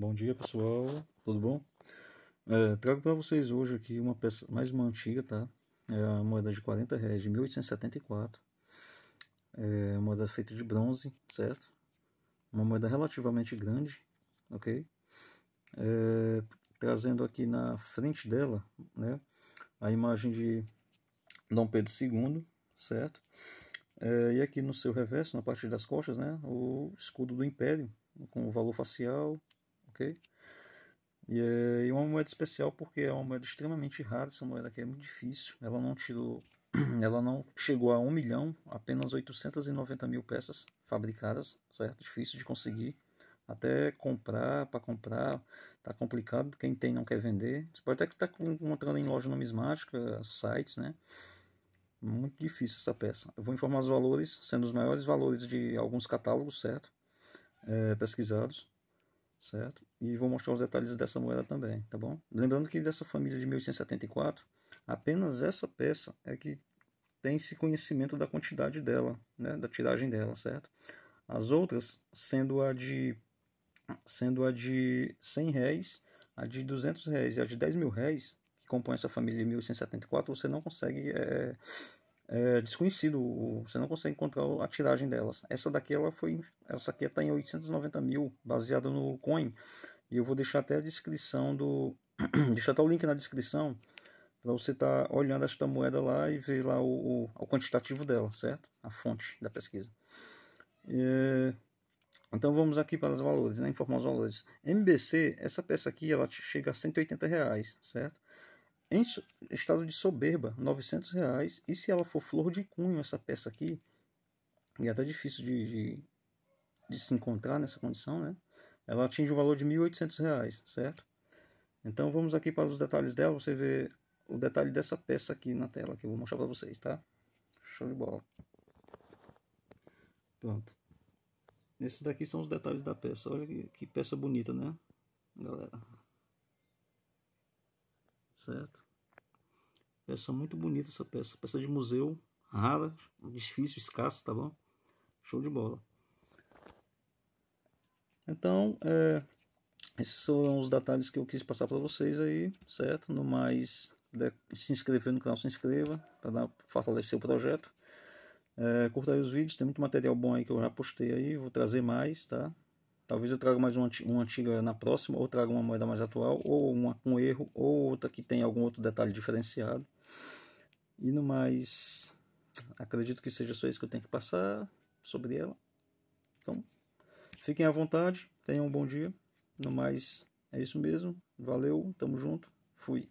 Bom dia pessoal, tudo bom? É, trago para vocês hoje aqui uma peça mais uma antiga, tá? É a moeda de 40 reais de 1874. É uma moeda feita de bronze, certo? Uma moeda relativamente grande, ok? É, trazendo aqui na frente dela, né? A imagem de Dom Pedro II, certo? É, e aqui no seu reverso, na parte das costas, né? O escudo do Império, com o valor facial, e é uma moeda especial porque é uma moeda extremamente rara, essa moeda aqui é muito difícil, ela não tirou, ela não chegou a 1 milhão, apenas 890 mil peças fabricadas, certo? Difícil de conseguir até comprar, para comprar, tá complicado, quem tem não quer vender. Você pode até estar tá encontrando em loja numismática, sites, né? Muito difícil essa peça. Eu vou informar os valores, sendo os maiores valores de alguns catálogos, certo? É, pesquisados certo? E vou mostrar os detalhes dessa moeda também, tá bom? Lembrando que dessa família de 1874, apenas essa peça é que tem esse conhecimento da quantidade dela, né, da tiragem dela, certo? As outras, sendo a de sendo a de 100 réis, a de 200 réis e a de 10 mil réis, que compõem essa família de 1174, você não consegue é, é, desconhecido, você não consegue encontrar a tiragem delas. Essa daqui ela foi, essa aqui está em 890 mil, baseada no Coin. E eu vou deixar até a descrição do, deixar até o link na descrição para você estar tá olhando esta moeda lá e ver lá o, o, o quantitativo dela, certo? A fonte da pesquisa. É, então vamos aqui para os valores, né? Informar os valores. MBC, essa peça aqui, ela chega a 180 reais, certo? em estado de soberba, 900 reais. E se ela for flor de cunho, essa peça aqui, e é até difícil de, de, de, se encontrar nessa condição, né? Ela atinge o valor de 1.800 reais, certo? Então vamos aqui para os detalhes dela, você vê o detalhe dessa peça aqui na tela, que eu vou mostrar para vocês, tá? Show de bola. Pronto. Esses daqui são os detalhes da peça. Olha que, que peça bonita, né? Galera, certo? Peça muito bonita essa peça, peça de museu, rara, difícil, escassa, tá bom? Show de bola. Então, é, esses são os detalhes que eu quis passar para vocês aí, certo? No mais, de, se inscrever no canal, se inscreva para fortalecer o projeto. É, curta aí os vídeos, tem muito material bom aí que eu já postei aí, vou trazer mais, tá? Talvez eu traga mais uma, uma antiga na próxima, ou traga uma moeda mais atual, ou uma com erro, ou outra que tem algum outro detalhe diferenciado. E no mais, acredito que seja só isso que eu tenho que passar sobre ela. Então, fiquem à vontade, tenham um bom dia. No mais, é isso mesmo. Valeu, tamo junto. Fui.